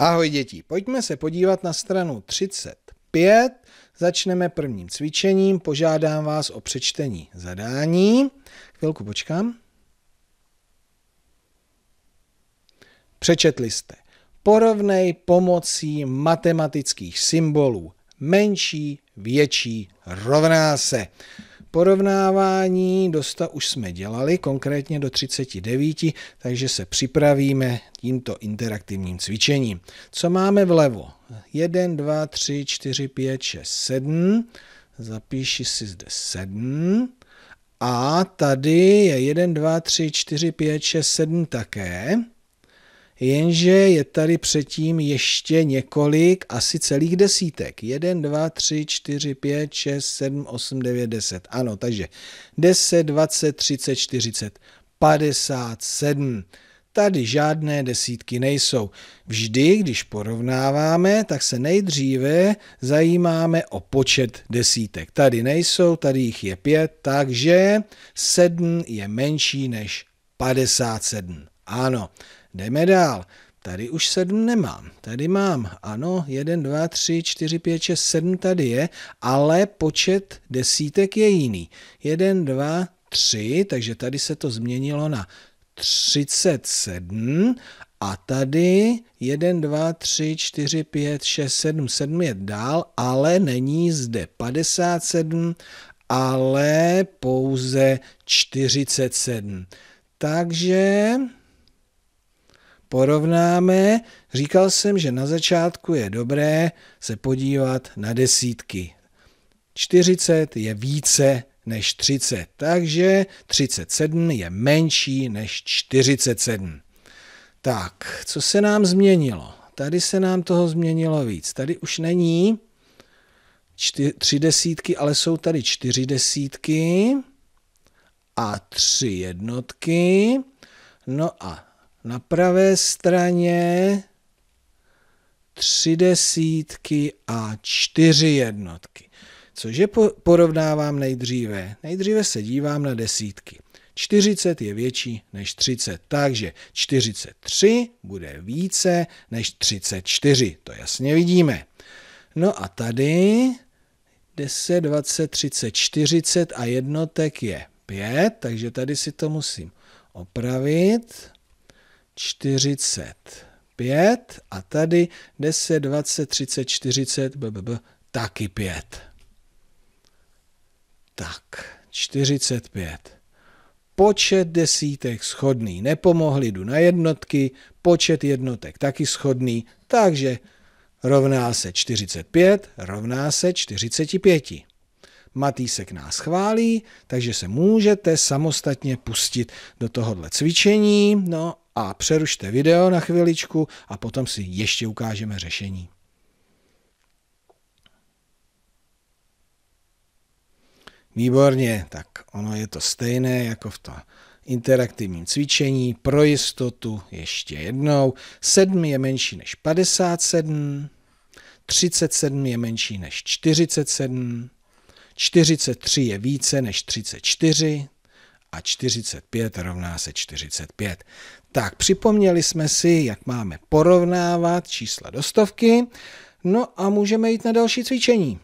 Ahoj děti, pojďme se podívat na stranu 35. Začneme prvním cvičením, požádám vás o přečtení zadání. Chvilku počkám. Přečetli jste. Porovnej pomocí matematických symbolů menší, větší, rovná se. Porovnávání do 100 už jsme dělali, konkrétně do 39, takže se připravíme tímto interaktivním cvičením. Co máme vlevo? 1, 2, 3, 4, 5, 6, 7. Zapíši si zde 7. A tady je 1, 2, 3, 4, 5, 6, 7 také jenže je tady předtím ještě několik, asi celých desítek. 1, 2, 3, 4, 5, 6, 7, 8, 9, 10. Ano, takže 10, 20, 30, 40, 57 tady žádné desítky nejsou. Vždy, když porovnáváme, tak se nejdříve zajímáme o počet desítek. Tady nejsou, tady jich je pět, takže 7 je menší než 57. Ano, jdeme dál. Tady už sedm nemám. Tady mám, ano, jeden, dva, tři, čtyři, pět, šest, sedm tady je, ale počet desítek je jiný. Jeden, dva, tři, takže tady se to změnilo na 37 a tady 1, 2, 3, 4, 5, 6, 7, 7 je dál, ale není zde 57, ale pouze 47. Takže porovnáme, říkal jsem, že na začátku je dobré se podívat na desítky. 40 je více než 30, takže 37 je menší než 47. Tak, co se nám změnilo? Tady se nám toho změnilo víc. Tady už není tři desítky, ale jsou tady čtyři desítky a tři jednotky. No a na pravé straně tři desítky a čtyři jednotky. Cože porovnávám nejdříve. Nejdříve se dívám na desítky. 40 je větší než 30, takže 43 bude více než 34, to jasně vidíme. No a tady 10, 20, 30, 40 a jednotek je 5, takže tady si to musím opravit. 45 a tady 10, 20, 30, 40, bbb, taky 5. Tak, 45. Počet desítek schodný, nepomohli, jdu na jednotky, počet jednotek taky schodný, takže rovná se 45, rovná se 45. Matýsek nás chválí, takže se můžete samostatně pustit do tohohle cvičení. No a přerušte video na chviličku a potom si ještě ukážeme řešení. Výborně, tak ono je to stejné jako v tom interaktivním cvičení. Pro jistotu ještě jednou. 7 je menší než 57, 37 je menší než 47, 43 je více než 34, a 45 rovná se 45. Tak připomněli jsme si, jak máme porovnávat čísla do stovky, no a můžeme jít na další cvičení.